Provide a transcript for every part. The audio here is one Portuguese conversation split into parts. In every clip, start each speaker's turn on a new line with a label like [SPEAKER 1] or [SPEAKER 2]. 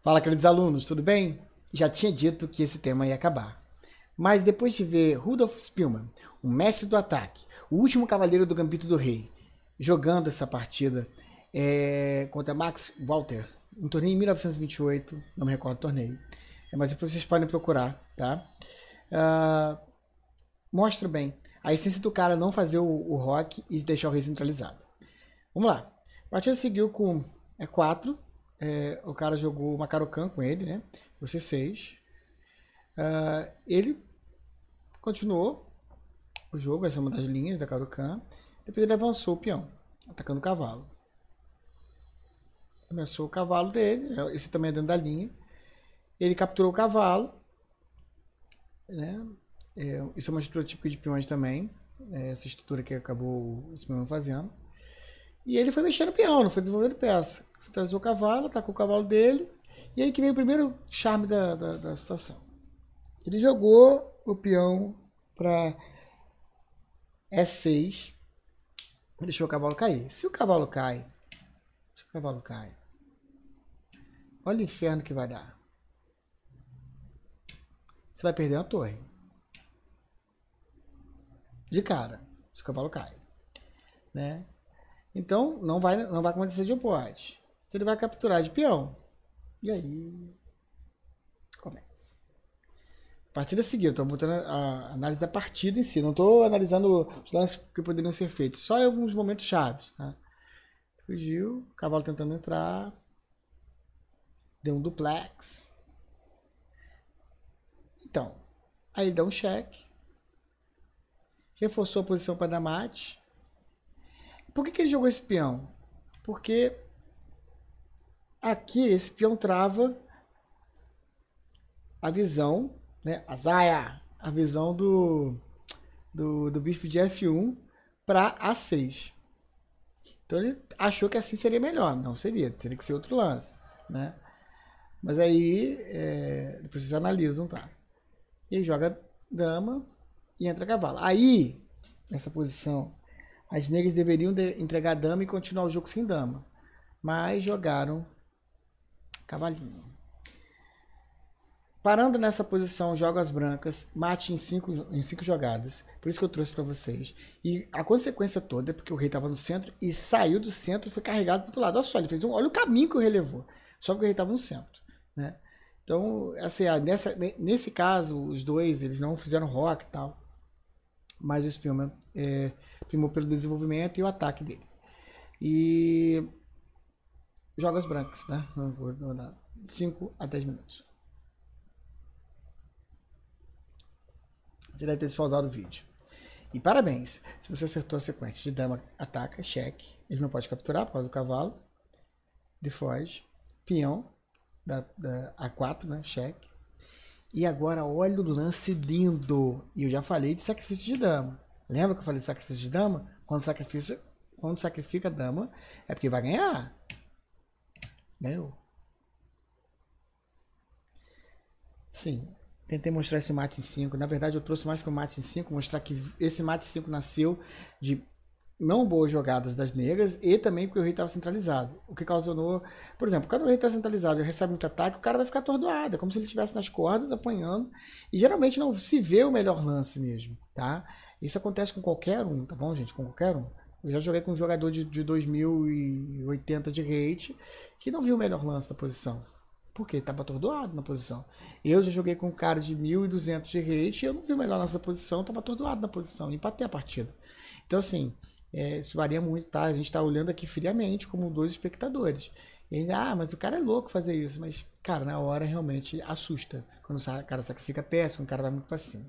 [SPEAKER 1] Fala, queridos alunos, tudo bem? Já tinha dito que esse tema ia acabar. Mas depois de ver Rudolf Spielmann, o mestre do ataque, o último cavaleiro do Gambito do Rei, jogando essa partida é, contra Max Walter, um torneio em 1928, não me recordo o torneio, é, mas depois vocês podem procurar, tá? Uh, mostra bem a essência do cara não fazer o, o rock e deixar o rei centralizado. Vamos lá. A partida seguiu com e é 4 é, o cara jogou o Macarocan com ele, né? O C6. Uh, ele continuou o jogo, essa é uma das linhas da Carucan. Depois ele avançou o peão, atacando o cavalo. Começou o cavalo dele, né? esse também é dentro da linha. Ele capturou o cavalo. Né? É, isso é uma estrutura típica de peões também. É essa estrutura que acabou esse peão fazendo. E ele foi mexendo não foi desenvolvendo peça. Centralizou o cavalo, tá com o cavalo dele, e aí que vem o primeiro charme da, da, da situação. Ele jogou o peão para E6, deixou o cavalo cair. Se o cavalo cai, se o cavalo cai, olha o inferno que vai dar. Você vai perder uma torre. De cara, se o cavalo cai. Né? Então, não vai, não vai acontecer de oporte. Então, ele vai capturar de peão. E aí, começa. Partida seguinte, estou botando a análise da partida em si. Não estou analisando os lances que poderiam ser feitos. Só em alguns momentos chaves. Né? Fugiu, cavalo tentando entrar. Deu um duplex. Então, aí dá um cheque. Reforçou a posição para dar mate. Por que, que ele jogou esse peão? Porque aqui esse peão trava a visão, né? A zaia, a visão do, do, do bispo de F1 para A6. Então ele achou que assim seria melhor. Não seria, teria que ser outro lance, né? Mas aí, é, depois vocês analisam, tá? E joga dama e entra cavalo. Aí, nessa posição as negras deveriam de entregar dama e continuar o jogo sem dama, mas jogaram cavalinho. Parando nessa posição, joga as brancas, mate em cinco, em cinco jogadas. Por isso que eu trouxe para vocês. E a consequência toda é porque o rei estava no centro e saiu do centro e foi carregado para outro lado. Olha só, ele fez um, olha o caminho que o rei levou. Só porque o rei estava no centro, né? Então, assim, nessa, nesse caso, os dois, eles não fizeram rock e tal mas o Spielman é, primou pelo desenvolvimento e o ataque dele. E jogos brancos, né? Não vou dar 5 a 10 minutos. Você deve ter pausado o vídeo. E parabéns, se você acertou a sequência de dama, ataca, cheque. Ele não pode capturar por causa do cavalo. Ele foge. Peão, da, da A4, né? Cheque. E agora olha o lance lindo. E eu já falei de sacrifício de dama. Lembra que eu falei de sacrifício de dama? Quando sacrifício, quando sacrifica dama, é porque vai ganhar. entendeu? Sim, tentei mostrar esse mate em 5. Na verdade, eu trouxe mais para o mate em 5, mostrar que esse mate em 5 nasceu de não boas jogadas das negras e também porque o rei estava centralizado. O que causou, por exemplo, quando o rei está centralizado e recebe muito ataque, o cara vai ficar atordoado, é como se ele estivesse nas cordas apanhando e geralmente não se vê o melhor lance mesmo, tá? Isso acontece com qualquer um, tá bom, gente? Com qualquer um. Eu já joguei com um jogador de, de 2080 de rate que não viu o melhor lance da posição. Porque estava atordoado na posição. Eu já joguei com um cara de 1200 de rate e eu não vi o melhor lance da posição, estava atordoado na posição, empatei a partida. Então, assim, é, isso varia muito, tá? A gente está olhando aqui friamente como dois espectadores. E ah, mas o cara é louco fazer isso. Mas, cara, na hora realmente assusta. Quando o cara sacrifica peça, o cara vai muito para cima.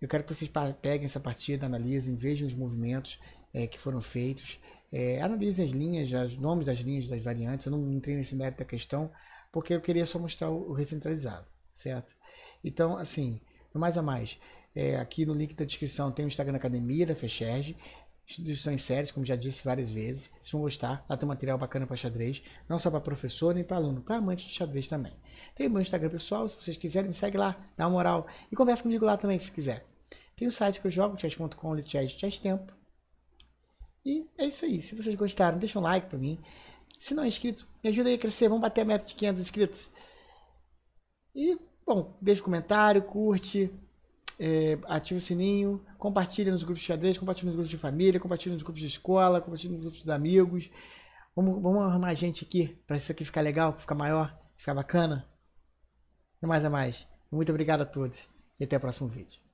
[SPEAKER 1] Eu quero que vocês peguem essa partida, analisem, vejam os movimentos é, que foram feitos. É, analisem as linhas, os nomes das linhas, das variantes. Eu não entrei nesse mérito da questão, porque eu queria só mostrar o recentralizado, certo? Então, assim, no mais a mais, é, aqui no link da descrição tem o Instagram da Academia da FECHERG instituições sérias, como já disse várias vezes. Se vão gostar, lá tem material bacana para xadrez, não só para professor nem para aluno, para amante de xadrez também. Tem o meu Instagram pessoal, se vocês quiserem, me segue lá, dá uma moral e conversa comigo lá também, se quiser. Tem o site que eu jogo, chess.com, chess, chess tempo. E é isso aí. Se vocês gostaram, deixa um like para mim. Se não é inscrito, me ajuda aí a crescer. Vamos bater a meta de 500 inscritos. E, bom, deixa um comentário, curte, é, ative o sininho, compartilhe nos grupos de xadrez, compartilhe nos grupos de família, compartilhe nos grupos de escola, compartilhe nos grupos de amigos. Vamos, vamos arrumar gente aqui para isso aqui ficar legal, ficar maior, ficar bacana. E mais a mais. Muito obrigado a todos e até o próximo vídeo.